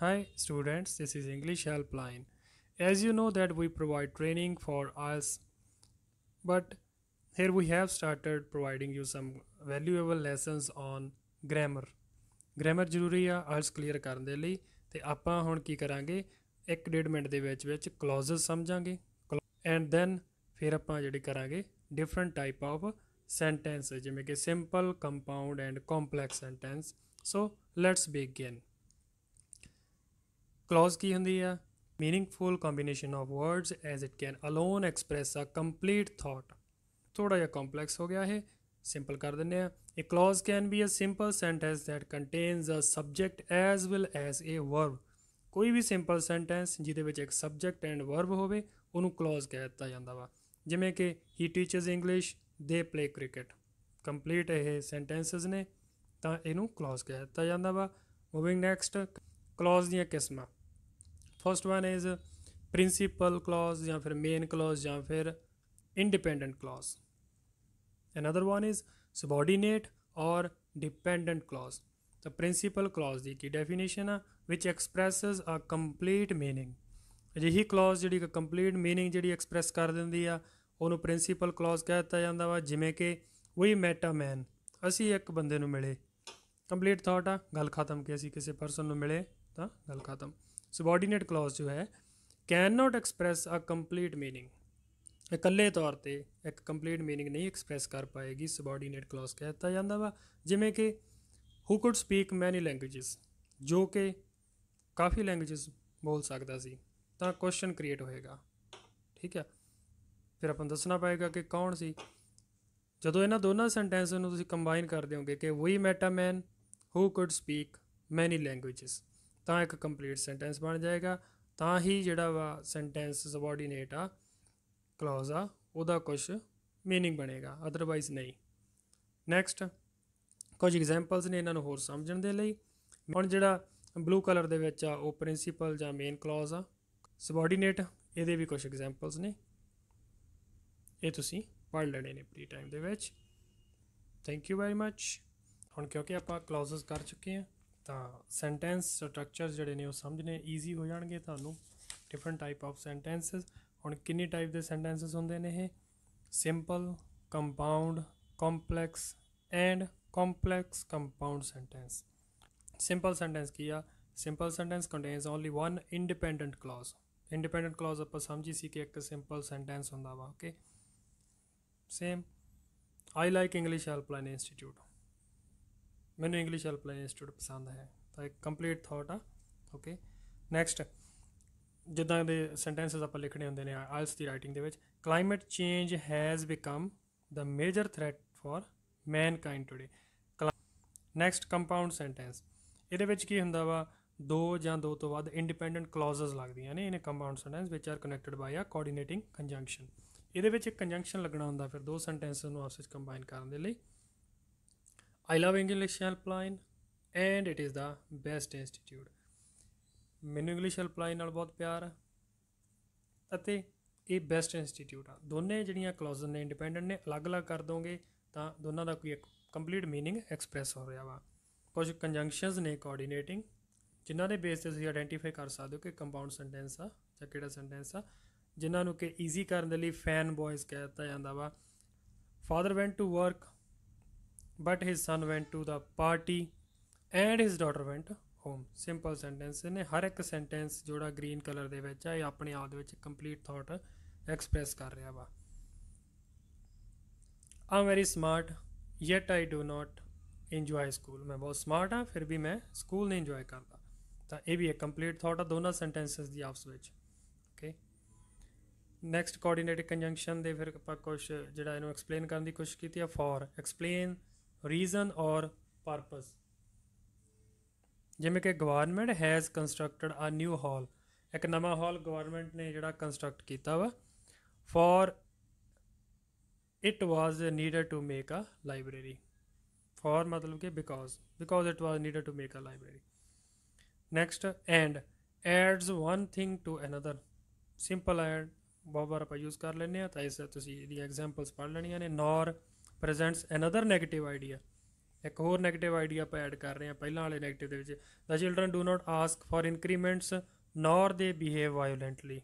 Hi students, this is English Helpline. As you know that we provide training for IELTS, but here we have started providing you some valuable lessons on grammar. grammar ਜ਼ਰੂਰੀ ਆ IELTS clear ਕਰਨ ਦੇ ਲਈ ਤੇ ਆਪਾਂ ਹੁਣ ਕੀ ਕਰਾਂਗੇ 1.5 minute ਦੇ ਵਿੱਚ ਵਿੱਚ ਕਲੌਜ਼ਸ ਸਮਝਾਂਗੇ ਐਂਡ ਦੈਨ ਫਿਰ ਆਪਾਂ ਜਿਹੜੀ ਕਰਾਂਗੇ ਡਿਫਰੈਂਟ ਟਾਈਪ ਆਫ ਸੈਂਟੈਂਸ ਜਿਵੇਂ ਕਿ simple compound and complex sentence so let's begin clause ਕੀ ਹੁੰਦੀ ਆ meaningful combination of words as it can alone express a complete thought ਥੋੜਾ ਜਿਹਾ ਕੰਪਲੈਕਸ ਹੋ ਗਿਆ ਇਹ ਸਿੰਪਲ ਕਰ ਦਿੰਨੇ ਆ a clause can be a simple sentence that contains a subject as well as a verb ਕੋਈ ਵੀ ਸਿੰਪਲ ਸੈਂਟੈਂਸ ਜਿਹਦੇ ਵਿੱਚ ਇੱਕ ਸਬਜੈਕਟ ਐਂਡ verb ਹੋਵੇ ਉਹਨੂੰ clause ਕਹਿ ਦਿੱਤਾ ਜਾਂਦਾ ਵਾ ਜਿਵੇਂ ਕਿ he teaches english they play cricket complete ਇਹ ਸੈਂਟੈਂਸਸ ਨੇ ਤਾਂ ਇਹਨੂੰ clause ਕਹਿ ਦਿੱਤਾ ਜਾਂਦਾ ਵਾ ਮੂਵਿੰਗ ਨੈਕਸਟ clause ਦੀਆਂ ਕਿਸਮਾਂ first one is principal clause ਜਾਂ ਫਿਰ ਮੇਨ ਕਲੌਜ਼ ਜਾਂ ਫਿਰ independent clause another one is subordinate or dependent clause ਤਾਂ ਪ੍ਰਿੰਸੀਪਲ ਕਲੌਜ਼ ਦੀ ਕੀ ਡੈਫੀਨੇਸ਼ਨ ਆ ਵਿਚ ਐਕਸਪ੍ਰੈਸਸ ਅ ਕੰਪਲੀਟ ਮੀਨਿੰਗ ਅਜਿਹੀ ਕਲੌਜ਼ ਜਿਹੜੀ ਕਿ ਕੰਪਲੀਟ ਮੀਨਿੰਗ ਜਿਹੜੀ ਐਕਸਪ੍ਰੈਸ ਕਰ ਦਿੰਦੀ ਆ ਉਹਨੂੰ ਪ੍ਰਿੰਸੀਪਲ ਕਲੌਜ਼ ਕਹਿ ਦਿੱਤਾ ਜਾਂਦਾ ਵਾ ਜਿਵੇਂ ਕਿ ਵੀ ਮੈਟ ਅ ਮੈਨ ਅਸੀਂ ਇੱਕ ਬੰਦੇ ਨੂੰ ਮਿਲੇ ਕੰਪਲੀਟ ਥਾਟ ਆ ਗੱਲ ਖਤਮ ਕਿ ਅਸੀਂ ਕਿਸੇ ਪਰਸਨ ਨੂੰ ਮਿਲੇ ਤਾਂ ਗੱਲ ਖਤਮ ਸਬੋਰਡੀਨੇਟ ਕਲਾਜ਼ ਜੋ ਹੈ can not express a complete meaning ਇਕੱਲੇ ਤੌਰ ਤੇ ਇੱਕ ਕੰਪਲੀਟ मीनिंग ਨਹੀਂ ਐਕਸਪ੍ਰੈਸ ਕਰ ਪਾਏਗੀ ਸਬੋਰਡੀਨੇਟ ਕਲਾਜ਼ ਕਹਿਤਾ ਜਾਂਦਾ ਵਾ ਜਿਵੇਂ ਕਿ who could speak many languages ਜੋ ਕਿ ਕਾਫੀ ਲੈਂਗੁਏਜਸ ਬੋਲ ਸਕਦਾ ਸੀ ਤਾਂ ਕੁਐਸਚਨ ਕ੍ਰੀਏਟ ਹੋਏਗਾ ਠੀਕ ਹੈ ਫਿਰ ਆਪਾਂ ਦੱਸਣਾ ਪਏਗਾ ਕਿ ਕੌਣ ਸੀ ਜਦੋਂ ਇਹਨਾਂ ਦੋਨਾਂ ਸੈਂਟੈਂਸਾਂ ਨੂੰ ਤੁਸੀਂ ਕੰਬਾਈਨ ਕਰ ਦਿਓਗੇ ਕਿ we met a man who could speak many languages ਤਾਂ ਇੱਕ ਕੰਪਲੀਟ ਸੈਂਟੈਂਸ ਬਣ ਜਾਏਗਾ ਤਾਂ ਹੀ ਜਿਹੜਾ ਵਾ ਸੈਂਟੈਂਸ ਸਬੋਰਡੀਨੇਟ ਆ ਕਲੋਜ਼ ਆ ਉਹਦਾ ਕੁਝ मीनिंग ਬਣੇਗਾ ਅਦਰਵਾਈਜ਼ ਨਹੀਂ ਨੈਕਸਟ ਕੁਝ ਐਗਜ਼ਾਮਪਲਸ ਨੇ ਇਹਨਾਂ ਨੂੰ ਹੋਰ ਸਮਝਣ ਦੇ ਲਈ ਹੁਣ ਜਿਹੜਾ ਬਲੂ ਕਲਰ ਦੇ ਵਿੱਚ ਆ ਉਹ ਪ੍ਰਿੰਸੀਪਲ ਜਾਂ ਮੇਨ ਕਲੋਜ਼ ਆ ਸਬੋਰਡੀਨੇਟ ਇਹਦੇ ਵੀ ਕੁਝ ਐਗਜ਼ਾਮਪਲਸ ਨੇ ਇਹ ਤੁਸੀਂ ਪੜ੍ਹ ਲੈਣੇ ਨੇ ਫ੍ਰੀ ਟਾਈਮ ਦੇ ਵਿੱਚ ਥੈਂਕ ਯੂ ਵੈਰੀ ਮੱਚ ਹੁਣ ਕਿਉਂਕਿ ਆਪਾਂ ਕਲੋਜ਼ਸ ਕਰ ਚੁੱਕੇ ਹਾਂ ਤਾਂ ਸੈਂਟੈਂਸ ਸਟਰਕਚਰ ਜਿਹੜੇ ਨੇ ਉਹ ਸਮਝਨੇ ਈਜ਼ੀ ਹੋ ਜਾਣਗੇ ਤੁਹਾਨੂੰ ਡਿਫਰੈਂਟ ਟਾਈਪ ਆਫ ਸੈਂਟੈਂਸਸ ਹੁਣ ਕਿੰਨੇ ਟਾਈਪ ਦੇ ਸੈਂਟੈਂਸਸ ਹੁੰਦੇ ਨੇ ਇਹ simple compound complex and complex compound sentence simple sentence ਕੀ ਆ simple sentence contains only one independent clause independent clause ਆਪਾਂ ਸਮਝੀ ਸੀ ਕਿ ਇੱਕ ਸਿੰਪਲ ਸੈਂਟੈਂਸ ਹੁੰਦਾ ਵਾ okay same I like English helpline institute ਮੈਨੂੰ ਇੰਗਲਿਸ਼ ਹੈਲਪਲਾਈਨ ਇੰਸਟੀਟਿਊਟ ਪਸੰਦ ਹੈ ਤਾਂ ਇੱਕ ਕੰਪਲੀਟ ਥਾਟ ਆ ਓਕੇ ਨੈਕਸਟ ਜਿੱਦਾਂ ਦੇ ਸੈਂਟੈਂਸਸ ਆਪਾਂ ਲਿਖਣੇ ਹੁੰਦੇ ਨੇ ਆਇਲਸ ਦੀ ਰਾਈਟਿੰਗ ਦੇ ਵਿੱਚ climate change has become the major threat for mankind today next compound sentence ਇਹਦੇ ਵਿੱਚ ਕੀ ਹੁੰਦਾ ਵਾ ਦੋ ਜਾਂ ਦੋ ਤੋਂ ਵੱਧ ਇੰਡੀਪੈਂਡੈਂਟ ਕਲੌਜ਼ਸ ਲੱਗਦੀਆਂ ਨੇ ਇਹਨੇ ਕੰਪਾਊਂਡ ਸੈਂਟੈਂਸ ਵਿਚ are connected by a coordinating ਕੰਜੰਕਸ਼ਨ ਇਹਦੇ ਵਿੱਚ ਇੱਕ ਕੰਜੰਕਸ਼ਨ ਲੱਗਣਾ ਹੁੰਦਾ ਫਿਰ ਦੋ ਸੈਂਟੈਂਸਸ ਨੂੰ ਆਪਸ ਵਿੱਚ ਕੰਬਾਈਨ ਕਰਨ ਦੇ ਲਈ I love English helpline and it is the best institute ਮੈਨੂੰ ਇੰਗਲਿਸ਼ ਹੈਲਪਲਾਈਨ ਨਾਲ ਬਹੁਤ ਪਿਆਰ ਆ ਅਤੇ ਇਹ ਬੈਸਟ ਇੰਸਟੀਚਿਊਟ ਆ ਦੋਨੇ ਜਿਹੜੀਆਂ ਕਲੌਜ਼ਸ ਨੇ ਇੰਡੀਪੈਂਡੈਂਟ ਨੇ ਅਲੱਗ-ਅਲੱਗ ਕਰ ਦੋਗੇ ਤਾਂ ਦੋਨਾਂ ਦਾ ਕੋਈ ਇੱਕ ਕੰਪਲੀਟ मीनिंग ਐਕਸਪ੍ਰੈਸ ਹੋ ਰਿਹਾ ਵਾ ਕੁਝ ਕੰਜੰਕਸ਼ਨਸ ਨੇ ਕੋਆਰਡੀਨੇਟਿੰਗ ਜਿਨ੍ਹਾਂ ਦੇ ਬੇਸ ਤੇ ਤੁਸੀਂ ਆਇਡੈਂਟੀਫਾਈ ਕਰ ਸਕਦੇ ਹੋ ਕਿ ਕੰਪਾਊਂਡ ਸੈਂਟੈਂਸ ਆ ਜਾਂ ਕਿਹੜਾ ਸੈਂਟੈਂਸ ਆ ਜਿਨ੍ਹਾਂ ਨੂੰ ਕਿ ਈਜ਼ੀ ਕਰਨ ਦੇ ਲਈ ਫੈਨ ਬॉयਜ਼ ਕਹਿਤਾ ਜਾਂਦਾ ਵਾ father went to work but his son went to the party and his daughter went home simple sentence ਨੇ ਹਰ ਇੱਕ ਸੈਂਟੈਂਸ ਜਿਹੜਾ ਗ੍ਰੀਨ ਕਲਰ ਦੇ ਵਿੱਚ ਆ ਇਹ ਆਪਣੇ ਆਪ ਦੇ ਵਿੱਚ ਕੰਪਲੀਟ ਥਾਟ ਐਕਸਪ੍ਰੈਸ ਕਰ ਰਿਹਾ ਵਾ a very smart yet I do not enjoy school ਮੈਂ ਬਹੁਤ ਸਮਾਰਟ ਆ ਫਿਰ ਵੀ ਮੈਂ ਸਕੂਲ ਨਹੀਂ ਇੰਜੋਏ ਕਰਦਾ ਤਾਂ ਇਹ ਵੀ ਇੱਕ ਕੰਪਲੀਟ ਥਾਟ ਆ ਦੋਨਾਂ ਸੈਂਟੈਂਸਸ ਦੀ ਆਪਸ ਵਿੱਚ ਓਕੇ ਨੈਕਸਟ ਕੋਆਰਡੀਨੇਟਿਡ ਕੰਜੰਕਸ਼ਨ ਦੇ ਫਿਰ ਆਪਾਂ ਕੁਝ ਜਿਹੜਾ ਇਹਨੂੰ ਐਕਸਪਲੇਨ ਕਰਨ ਦੀ ਕੋਸ਼ਿਸ਼ ਕੀਤੀ ਆ for explain reason or purpose ਜਿਵੇਂ ਕਿ government has constructed a new hall ਇੱਕ ਨਵਾਂ ਹਾਲ ਗਵਰਨਮੈਂਟ ਨੇ ਜਿਹੜਾ ਕੰਸਟਰਕਟ ਕੀਤਾ ਵਾ for it was needed to make a library for ਮਤਲਬ ਕਿ because because it was needed to make a library next and adds one thing to another simple and ਬਹੁਤ ਵਾਰ ਆਪਾਂ ਯੂਜ਼ ਕਰ ਲੈਂਦੇ ਆ ਤਾਂ ਇਸ ਤੁਸੀਂ ਇਹਦੀ ਐਗਜ਼ਾਮਪਲਸ ਪੜ੍ਹ ਲੈਣੀਆਂ ਨੇ nor presents another negative idea ਇੱਕ ਹੋਰ 네ਗੇਟਿਵ ਆਈਡੀਆ ਆਪਾਂ ਐਡ ਕਰ ਰਹੇ ਹਾਂ ਪਹਿਲਾਂ ਵਾਲੇ 네ਗੇਟਿਵ ਦੇ ਵਿੱਚ the children do not ask for increments nor they behave violently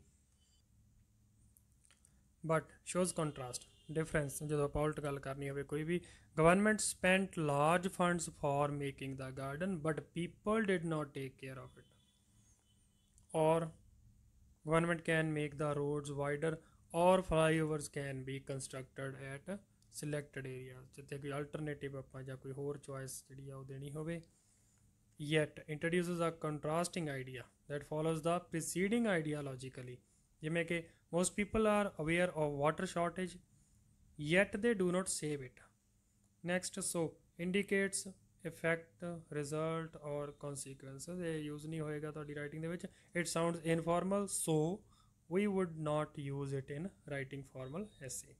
but shows contrast difference ਜਦੋਂ ਆਪਾਂ ਉਲਟ ਗੱਲ ਕਰਨੀ ਹੋਵੇ ਕੋਈ ਵੀ government spent large funds for making the garden but people did not take care of it or government can make the roads wider or flyovers can be constructed at selected area ਜਿੱਥੇ ਕੋਈ alternative ਆਪਾਂ ਜਾਂ ਕੋਈ ਹੋਰ choice ਜਿਹੜੀ ਆ ਉਹ ਦੇਣੀ ਹੋਵੇ yet introduces a contrasting idea that follows the preceding idea logically ਜਿਵੇਂ ਕਿ most people are aware of water shortage yet they do not save it next so indicates effect result or consequences ਇਹ use ਨਹੀਂ ਹੋਏਗਾ ਤੁਹਾਡੀ writing ਦੇ ਵਿੱਚ it sounds informal so we would not use it in writing formal essay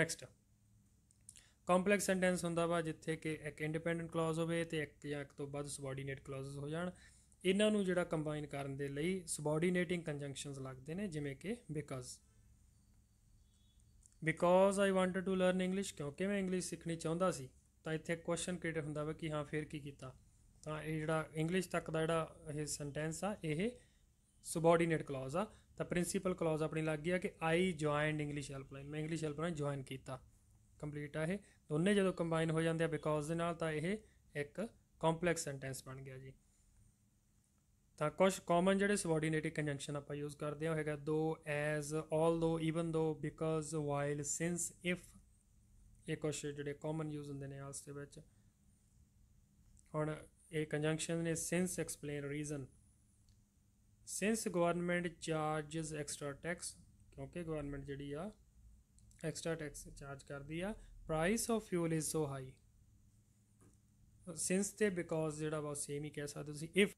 next complex sentence ਹੁੰਦਾ ਵਾ ਜਿੱਥੇ ਕਿ ਇੱਕ ਇੰਡੀਪੈਂਡੈਂਟ ਕਲੌਜ਼ ਹੋਵੇ ਤੇ ਇੱਕ ਜਾਂ ਇੱਕ ਤੋਂ ਵੱਧ ਸਬਆਰਡੀਨੇਟ ਕਲੌਜ਼ਸ ਹੋ ਜਾਣ ਇਹਨਾਂ ਨੂੰ ਜਿਹੜਾ ਕੰਬਾਈਨ ਕਰਨ ਦੇ ਲਈ ਸਬਆਰਡੀਨੇਟਿੰਗ ਕੰਜੰਕਸ਼ਨਸ ਲੱਗਦੇ ਨੇ ਜਿਵੇਂ ਕਿ because because I wanted to learn English ਕਿਉਂਕਿ ਮੈਂ ਇੰਗਲਿਸ਼ ਸਿੱਖਣੀ ਚਾਹੁੰਦਾ ਸੀ ਤਾਂ ਇੱਥੇ ਕੁਐਸਚਨ ਕ੍ਰੀਏਟ ਹੁੰਦਾ ਵਾ ਕਿ ਹਾਂ ਫਿਰ ਕੀ ਕੀਤਾ ਤਾਂ ਇਹ ਜਿਹੜਾ ਇੰਗਲਿਸ਼ ਤੱਕ ਦਾ ਜਿਹੜਾ ਇਹ ਸੈਂਟੈਂਸ ਆ ਇਹ ਸਬਆਰਡੀਨੇਟ ਕਲੌਜ਼ ਆ ਤਾਂ ਪ੍ਰਿੰਸੀਪਲ ਕਲੌਜ਼ ਆਪਣੀ ਲੱਗ ਗਿਆ ਕਿ ਆਈ ਜੁਆਇਨਡ ਇੰਗਲਿਸ਼ ਹੈਲਪਲਾਈਨ ਮੈਂ ਇੰਗਲਿਸ਼ ਹੈਲਪਲਾਈਨ ਜੁਆਇਨ ਕੀਤਾ ਕੰਪਲੀਟ ਆ ਇਹ ਦੋਨੇ ਜਦੋਂ ਕੰਬਾਈਨ ਹੋ ਜਾਂਦੇ ਆ ਬਿਕੋਜ਼ ਦੇ ਨਾਲ ਤਾਂ ਇਹ ਇੱਕ ਕੰਪਲੈਕਸ ਸੈਂਟੈਂਸ ਬਣ ਗਿਆ ਜੀ ਤਾਂ ਕੁਝ ਕਾਮਨ ਜਿਹੜੇ ਸਬੋਰਡੀਨੇਟਿਵ ਕੰਜੰਕਸ਼ਨ ਆਪਾਂ ਯੂਜ਼ ਕਰਦੇ ਆ ਹੈਗਾ though as although even though because while since if ਇਹ ਕੁਝ ਜਿਹੜੇ ਕਾਮਨ ਯੂਜ਼ ਹੁੰਦੇ ਨੇ ਆਲਸ ਦੇ ਵਿੱਚ ਹੁਣ ਇਹ ਕੰਜੰਕਸ਼ਨ ਨੇ since explain reason since government charges extra tax ਕਿਉਂਕਿ ਗਵਰਨਮੈਂਟ ਜਿਹੜੀ ਆ ਐਕਸਟਰਾ ਟੈਕਸ ਚਾਰਜ ਕਰਦੀ ਆ price of fuel is so high since ਤੇ ਬਿਕੋਜ਼ ਜਿਹੜਾ ਵਾ ਸੇਮ ਹੀ ਕਹਿ ਸਕਦੇ ਤੁਸੀਂ if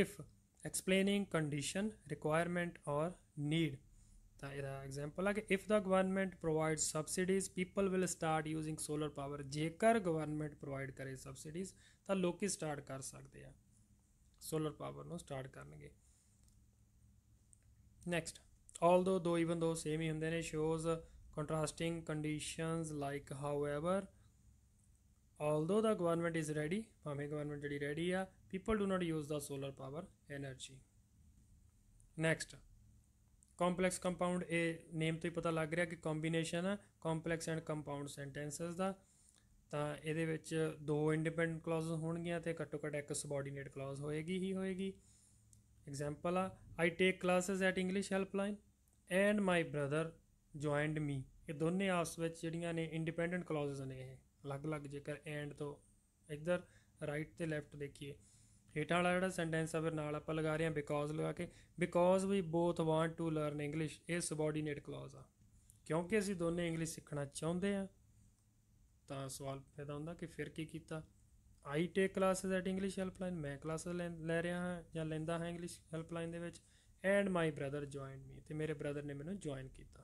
if explaining condition requirement or need ਤਾਂ ਇਹਦਾ ਐਗਜ਼ਾਮਪਲ ਆ ਕਿ if the government provide subsidies people will start using solar power ਜੇਕਰ ਗਵਰਨਮੈਂਟ ਪ੍ਰੋਵਾਈਡ ਕਰੇ ਸਬਸਿਡੀਜ਼ ਤਾਂ ਲੋਕੀ ਸਟਾਰਟ ਕਰ ਸਕਦੇ ਆ ਸੋਲਰ ਪਾਵਰ ਨੂੰ ਸਟਾਰਟ ਕਰਨਗੇ next although though even though same ਹੀ ਹੁੰਦੇ ਨੇ shows contrasting conditions like however although the government is ready ਭਾਵੇਂ ਗਵਰਨਮੈਂਟ ਜਿਹੜੀ ਰੈਡੀ ਆ people do not use the solar power energy next complex compound ਇਹ name ਤੋਂ ਹੀ ਪਤਾ ਲੱਗ ਰਿਹਾ ਕਿ ਕੰਬੀਨੇਸ਼ਨ ਆ ਕੰਪਲੈਕਸ ਐਂਡ ਕੰਪਾਊਂਡ ਸੈਂਟੈਂਸਸ ਦਾ ਤਾਂ ਇਹਦੇ ਵਿੱਚ ਦੋ ਇੰਡੀਪੈਂਡੈਂਟ ਕਲੌਜ਼ ਹੋਣਗੀਆਂ ਤੇ ਘੱਟੋ ਘੱਟ ਇੱਕ ਸਬੋਰਡੀਨੇਟ ਕਲੌਜ਼ ਹੋਏਗੀ ਹੀ ਹੋਏਗੀ ਐਗਜ਼ਾਮਪਲ ਆ I take classes at English helpline and my brother joined me ਇਹ ਦੋਨੇ ਆਪਸ ਵਿੱਚ ਜਿਹੜੀਆਂ ਨੇ ਇੰਡੀਪੈਂਡੈਂਟ ਕਲੌਜ਼ਸ ਨੇ ਇਹ ਅਲੱਗ-ਅਲੱਗ ਜੇਕਰ ਐਂਡ ਤੋਂ ਇੱਧਰ ਰਾਈਟ ਤੇ ਲੈਫਟ ਦੇਖੀਏ ਹੇਠਾਂ ਵਾਲਾ ਜਿਹੜਾ ਸੈਂਟੈਂਸ ਆ ਫਿਰ ਨਾਲ ਆਪਾਂ ਲਗਾ ਰਹੇ ਹਾਂ ਬਿਕੋਜ਼ ਲਗਾ ਕੇ because we both want to learn English ਇਹ ਸਬੋਰਡੀਨੇਟ ਕਲੌਜ਼ ਆ ਕਿਉਂਕਿ ਅਸੀਂ ਦੋਨੇ ਇੰਗਲਿਸ਼ ਸਿੱਖਣਾ ਚਾਹੁੰਦੇ ਆ ਤਾਂ ਸਵਾਲ ਪੈਦਾ ਹੁੰਦਾ ਕਿ ਫਿਰ ਕੀ ਕੀਤਾ I take classes at English helpline ਮੈਂ ਕਲਾਸਸ ਲੈ ਰਿਹਾ ਹਾਂ ਜਾਂ ਲੈਂਦਾ ਹਾਂ ਇੰਗਲਿਸ਼ ਹੈਲਪਲਾਈਨ ਦੇ ਵਿੱਚ and my brother joined me ਤੇ ਮੇਰੇ ਬ੍ਰਦਰ ਨੇ ਮੈਨੂੰ ਜੁਆਇਨ ਕੀਤਾ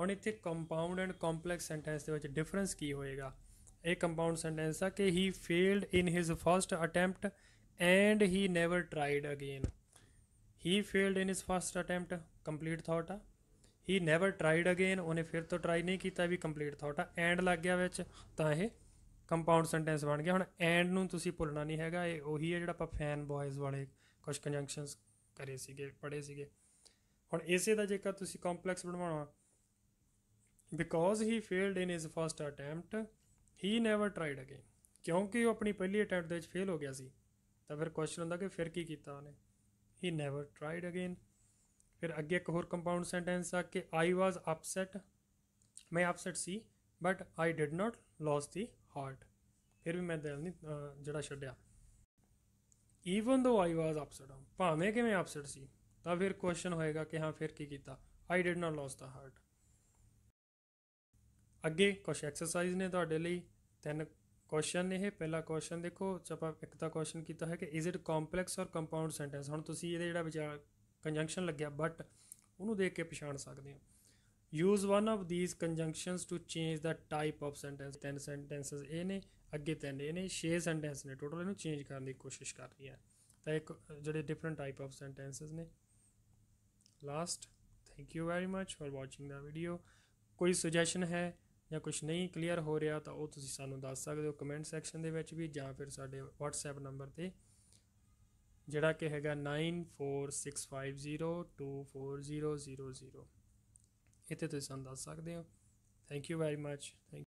ਹੁਣ ਇੱਥੇ ਕੰਪਾਊਂਡ ਐਂਡ ਕੰਪਲੈਕਸ ਸੈਂਟੈਂਸ ਦੇ ਵਿੱਚ ਡਿਫਰੈਂਸ ਕੀ ਹੋਏਗਾ ਇਹ ਕੰਪਾਊਂਡ ਸੈਂਟੈਂਸ ਆ ਕਿ he failed in his first attempt and he never tried again he failed in his first attempt complete thought ਆ ਹੀ ਨੈਵਰ ਟ੍ਰਾਈਡ ਅਗੇਨ ਉਹਨੇ ਫਿਰ ਤੋਂ ਟਰਾਈ ਨਹੀਂ ਕੀਤਾ ਵੀ ਕੰਪਲੀਟ ਥਾਟ ਆ ਐਂਡ ਲੱਗ ਗਿਆ ਵਿੱਚ ਤਾਂ ਇਹ ਕੰਪਾਊਂਡ ਸੈਂਟੈਂਸ ਬਣ ਗਿਆ ਹੁਣ ਐਂਡ ਨੂੰ ਤੁਸੀਂ ਭੁੱਲਣਾ ਨਹੀਂ ਹੈਗਾ ਇਹ ਉਹੀ ਹੈ ਜਿਹੜਾ ਆਪਾਂ ਫੈਨ ਬॉयਜ਼ ਵਾਲੇ ਕੁਝ ਕੰਜੰਕਸ਼ਨਸ ਕਰੇ ਸੀਗੇ ਪੜੇ ਸੀਗੇ ਹੁਣ ਇਸੇ ਦਾ ਜੇਕਰ ਤੁਸੀਂ ਕੰਪਲੈਕਸ ਬਣਵਾਉਣਾ because he failed in his first attempt he never tried again ਕਿਉਂਕਿ ਉਹ ਆਪਣੀ ਪਹਿਲੀ ਅਟੈਂਪਟ ਦੇ ਵਿੱਚ ਫੇਲ ਹੋ ਗਿਆ ਸੀ ਤਾਂ ਫਿਰ ਕੁਐਸਚਨ ਹੁੰਦਾ ਕਿ ਫਿਰ ਕੀ ਕੀਤਾ ਉਹਨੇ ਹੀ ਨੈਵਰ ਟ੍ਰਾਈਡ ਅਗੇਨ ਫਿਰ ਅੱਗੇ ਇੱਕ ਹੋਰ ਕੰਪਾਊਂਡ ਸੈਂਟੈਂਸ ਆ ਕਿ ਆਈ ਵਾਸ ਅਪਸੈਟ ਮੈਂ ਅਪਸੈਟ ਸੀ but I did not lose the heart ਫਿਰ ਵੀ ਮੈਂ ਦਿਲ ਨਹੀਂ ਜਿਹੜਾ ਛੱਡਿਆ ਈਵਨ ਦੋ ਆਈ ਵਾਸ ਅਪਸੈਟ ਭਾਵੇਂ ਕਿਵੇਂ ਅਪਸੈਟ ਸੀ ਤਾਂ ਫਿਰ ਕੁਐਸਚਨ ਹੋਏਗਾ ਕਿ ਹਾਂ ਫਿਰ ਕੀ ਕੀਤਾ I did not lose the heart ਅੱਗੇ ਕੁਝ ਐਕਸਰਸਾਈਜ਼ ਨੇ ਤੁਹਾਡੇ ਲਈ ਤਿੰਨ ਕੁਐਸਚਨ ਨੇ ਇਹ ਪਹਿਲਾ ਕੁਐਸਚਨ ਦੇਖੋ ਆਪਾਂ ਇੱਕ ਤਾਂ ਕੁਐਸਚਨ ਕੀਤਾ ਹੈ ਕਿ is it complex or compound sentence ਹੁਣ ਤੁਸੀਂ ਇਹਦੇ ਜਿਹੜਾ ਵਿਚਾਰ ਕੰਜੰਕਸ਼ਨ ਲੱਗਿਆ ਬਟ ਉਹਨੂੰ ਦੇਖ ਕੇ ਪਛਾਣ ਸਕਦੇ ਹੋ use one of these conjunctions to change the type of sentence ਤਿੰਨ ਸੈਂਟੈਂਸਸ ਇਹ ਨੇ ਅੱਗੇ ਤਿੰਨ ਇਹ ਨੇ ਛੇ ਸੈਂਟੈਂਸ ਨੇ ਟੋਟਲ ਇਹਨੂੰ ਚੇਂਜ ਕਰਨ ਦੀ ਕੋਸ਼ਿਸ਼ ਕਰ ਰਹੀ ਹੈ ਤਾਂ ਇੱਕ ਜਿਹੜੇ ਡਿਫਰੈਂਟ ਟਾਈਪ ਆਫ ਸੈਂਟੈਂਸਸ ਨੇ last thank you very much for watching the video ਕੋਈ ਸੁਜੈਸ਼ਨ ਹੈ ਜਾਂ ਕੁਝ ਨਹੀਂ ਕਲੀਅਰ ਹੋ ਰਿਹਾ ਤਾਂ ਉਹ ਤੁਸੀਂ ਸਾਨੂੰ ਦੱਸ ਸਕਦੇ ਹੋ ਕਮੈਂਟ ਸੈਕਸ਼ਨ ਦੇ ਵਿੱਚ ਵੀ ਜਾਂ ਫਿਰ ਸਾਡੇ WhatsApp ਨੰਬਰ ਤੇ ਜਿਹੜਾ ਕਿ ਹੈਗਾ 9465024000 ਇੱਥੇ ਤੁਸੀਂ ਸਾਨੂੰ ਦੱਸ ਸਕਦੇ ਹੋ thank you very much thank